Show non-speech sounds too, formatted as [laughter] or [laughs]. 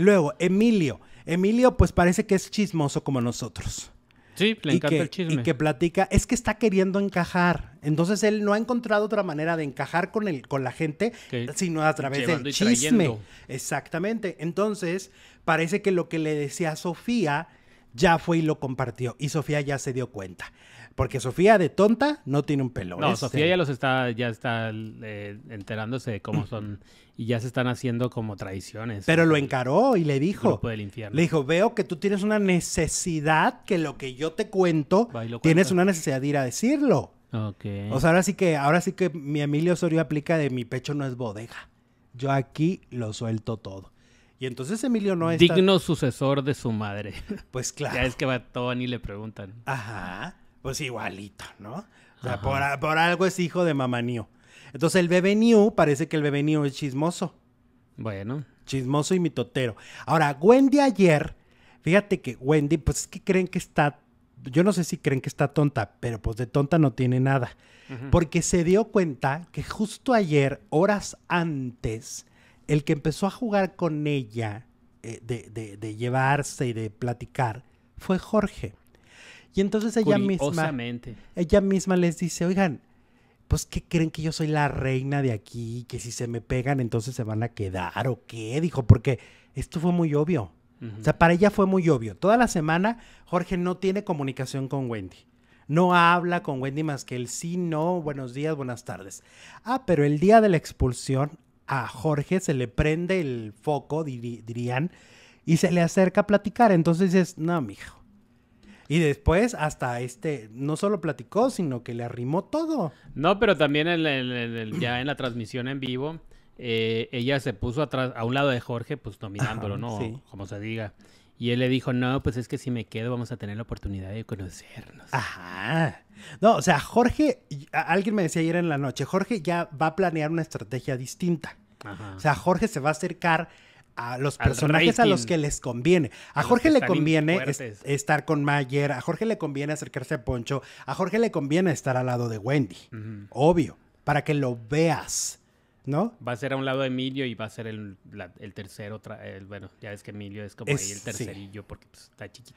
luego, Emilio. Emilio, pues parece que es chismoso como nosotros. Sí, le encanta el chisme. Y que platica, es que está queriendo encajar. Entonces él no ha encontrado otra manera de encajar con, el, con la gente, sino a través del chisme. Exactamente. Entonces, parece que lo que le decía Sofía ya fue y lo compartió. Y Sofía ya se dio cuenta. Porque Sofía de tonta no tiene un pelo. No, Sofía ya los está, ya está eh, enterándose de cómo son y ya se están haciendo como traiciones. Pero lo encaró y le dijo. Del infierno. Le dijo, veo que tú tienes una necesidad que lo que yo te cuento, tienes una necesidad de ir a decirlo. O sea, ahora sí que, ahora sí que mi Emilio Osorio aplica de mi pecho no es bodega. Yo aquí lo suelto todo. Y entonces Emilio no es. Digno sucesor de su madre. [laughs] Pues claro. Ya es que va a Tony y le preguntan. Ajá. Pues igualito, ¿no? O sea, por, algo es hijo de mamá New. Entonces el bebé New, parece que el bebé New es chismoso. Bueno. Chismoso y mitotero. Ahora, Wendy ayer, fíjate que Wendy, pues es que creen que está. Yo no sé si creen que está tonta, pero pues de tonta no tiene nada. Porque se dio cuenta que justo ayer, horas antes, el que empezó a jugar con ella, eh, de, llevarse y de platicar, fue Jorge. Y entonces ella misma, ella misma les dice, oigan, pues ¿qué creen que yo soy la reina de aquí, que si se me pegan entonces se van a quedar o qué, dijo, porque esto fue muy obvio. O sea, para ella fue muy obvio. Toda la semana Jorge no tiene comunicación con Wendy. No habla con Wendy más que el sí, no, buenos días, buenas tardes. Ah, pero el día de la expulsión a Jorge se le prende el foco, dirían, y se le acerca a platicar. Entonces dices, no, mijo. Y después hasta este, no solo platicó, sino que le arrimó todo. No, pero también ya en la transmisión en vivo, eh, ella se puso atrás, a un lado de Jorge, pues dominándolo, ¿no? Como se diga. Y él le dijo, no, pues es que si me quedo vamos a tener la oportunidad de conocernos. Ajá. No, o sea, Jorge, alguien me decía ayer en la noche, Jorge ya va a planear una estrategia distinta. O sea, Jorge se va a acercar a los personajes a los que les conviene. A, Jorge le conviene estar con Mayer, a Jorge le conviene acercarse a Poncho, a Jorge le conviene estar al lado de Wendy, obvio, para que lo veas. ¿No? Va a ser a un lado de Emilio y va a ser el, tercero. bueno, ya es que Emilio es como ahí el tercerillo porque pues, está chiquito.